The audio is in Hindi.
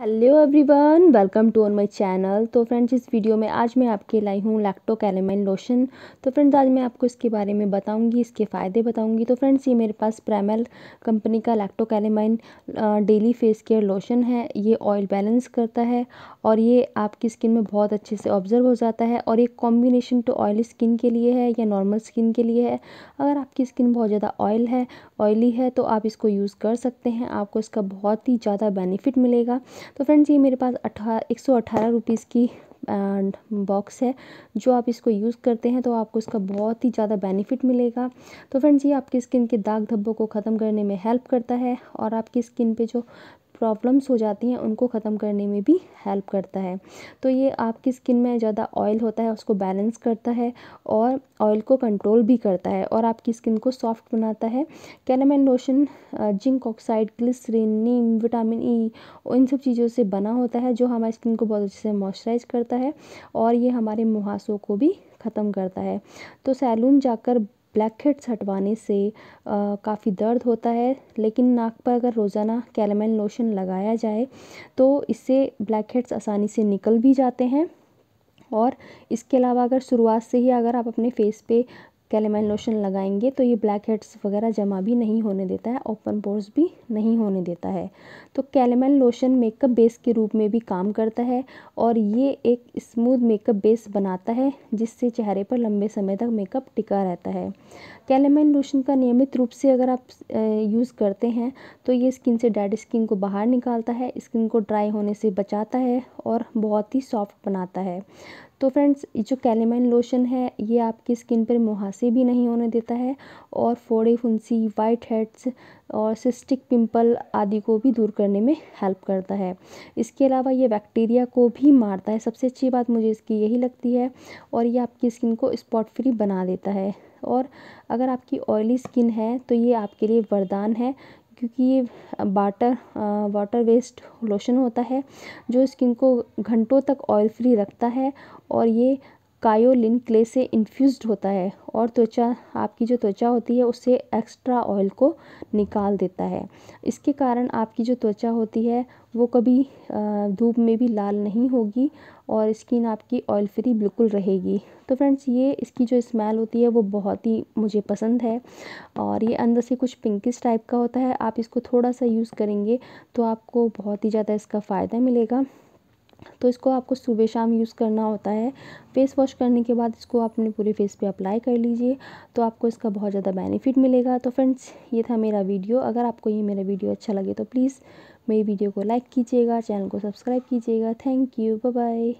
hello everyone welcome to on my channel तो फ्रेंड्स इस वीडियो में आज मैं आपके लाई हूँ लैक्टो कैलेमाइन लोशन तो फ्रेंड्स आज मैं आपको इसके बारे में बताऊंगी इसके फ़ायदे बताऊंगी तो फ्रेंड्स ये मेरे पास प्रेमल कंपनी का Lacto Calamine daily face care lotion है ये ऑयल बैलेंस करता है और ये आपकी स्किन में बहुत अच्छे से ऑब्जर्व हो जाता है और ये कॉम्बिनेशन टू ऑयली स्किन के लिए है या नॉर्मल स्किन के लिए है अगर आपकी स्किन बहुत ज़्यादा ऑयल है ऑयली है तो आप इसको यूज़ कर सकते हैं आपको इसका बहुत ही ज़्यादा बेनिफिट मिलेगा तो फ्रेंड्स ये मेरे पास अठारह एक सौ रुपीज़ की एंड बॉक्स है जो आप इसको यूज़ करते हैं तो आपको इसका बहुत ही ज़्यादा बेनिफिट मिलेगा तो फ्रेंड्स ये आपकी स्किन के दाग धब्बों को ख़त्म करने में हेल्प करता है और आपकी स्किन पे जो प्रॉब्लम्स हो जाती हैं उनको ख़त्म करने में भी हेल्प करता है तो ये आपकी स्किन में ज़्यादा ऑयल होता है उसको बैलेंस करता है और ऑयल को कंट्रोल भी करता है और आपकी स्किन को सॉफ्ट बनाता है calamine lotion zinc oxide glycerine neem vitamin E इन सब चीज़ों से बना होता है जो हमारी स्किन को बहुत अच्छे से मॉइस्चराइज करता है और ये हमारे मुहासों को भी ख़त्म करता है तो सैलून जाकर ब्लैक हेड्स हटवाने से काफ़ी दर्द होता है लेकिन नाक पर अगर रोज़ाना कैलामाइन लोशन लगाया जाए तो इससे ब्लैक हेड्स आसानी से निकल भी जाते हैं और इसके अलावा अगर शुरुआत से ही अगर आप अपने फेस पे कैलेमाइन लोशन लगाएंगे तो ये ब्लैक हेड्स वगैरह जमा भी नहीं होने देता है ओपन पोर्स भी नहीं होने देता है तो कैलेमाइन लोशन मेकअप बेस के रूप में भी काम करता है और ये एक स्मूथ मेकअप बेस बनाता है जिससे चेहरे पर लंबे समय तक मेकअप टिका रहता है कैलेमाइन लोशन का नियमित रूप से अगर आप यूज़ करते हैं तो ये स्किन से डेड स्किन को बाहर निकालता है स्किन को ड्राई होने से बचाता है और बहुत ही सॉफ्ट बनाता है तो फ्रेंड्स जो कैलेमाइन लोशन है ये आपकी स्किन पर मुहासे भी नहीं होने देता है और फोड़े फुंसी वाइट हेड्स और सिस्टिक पिंपल आदि को भी दूर करने में हेल्प करता है इसके अलावा ये बैक्टीरिया को भी मारता है सबसे अच्छी बात मुझे इसकी यही लगती है और ये आपकी स्किन को स्पॉट फ्री बना देता है और अगर आपकी ऑयली स्किन है तो ये आपके लिए वरदान है क्योंकि ये वाटर वाटर बेस्ड लोशन होता है जो स्किन को घंटों तक ऑयल फ्री रखता है और ये कायोलिन क्ले से इन्फ्यूज होता है और त्वचा आपकी जो त्वचा होती है उससे एक्स्ट्रा ऑयल को निकाल देता है इसके कारण आपकी जो त्वचा होती है वो कभी धूप में भी लाल नहीं होगी और स्किन आपकी ऑयल फ्री बिल्कुल रहेगी तो फ्रेंड्स ये इसकी जो स्मेल होती है वो बहुत ही मुझे पसंद है और ये अंदर से कुछ पिंकिस टाइप का होता है आप इसको थोड़ा सा यूज़ करेंगे तो आपको बहुत ही ज़्यादा इसका फ़ायदा मिलेगा तो इसको आपको सुबह शाम यूज़ करना होता है फेस वॉश करने के बाद इसको आप अपने पूरे फेस पे अप्लाई कर लीजिए तो आपको इसका बहुत ज़्यादा बेनिफिट मिलेगा तो फ्रेंड्स ये था मेरा वीडियो अगर आपको ये मेरा वीडियो अच्छा लगे तो प्लीज़ मेरी वीडियो को लाइक कीजिएगा चैनल को सब्सक्राइब कीजिएगा थैंक यू बाय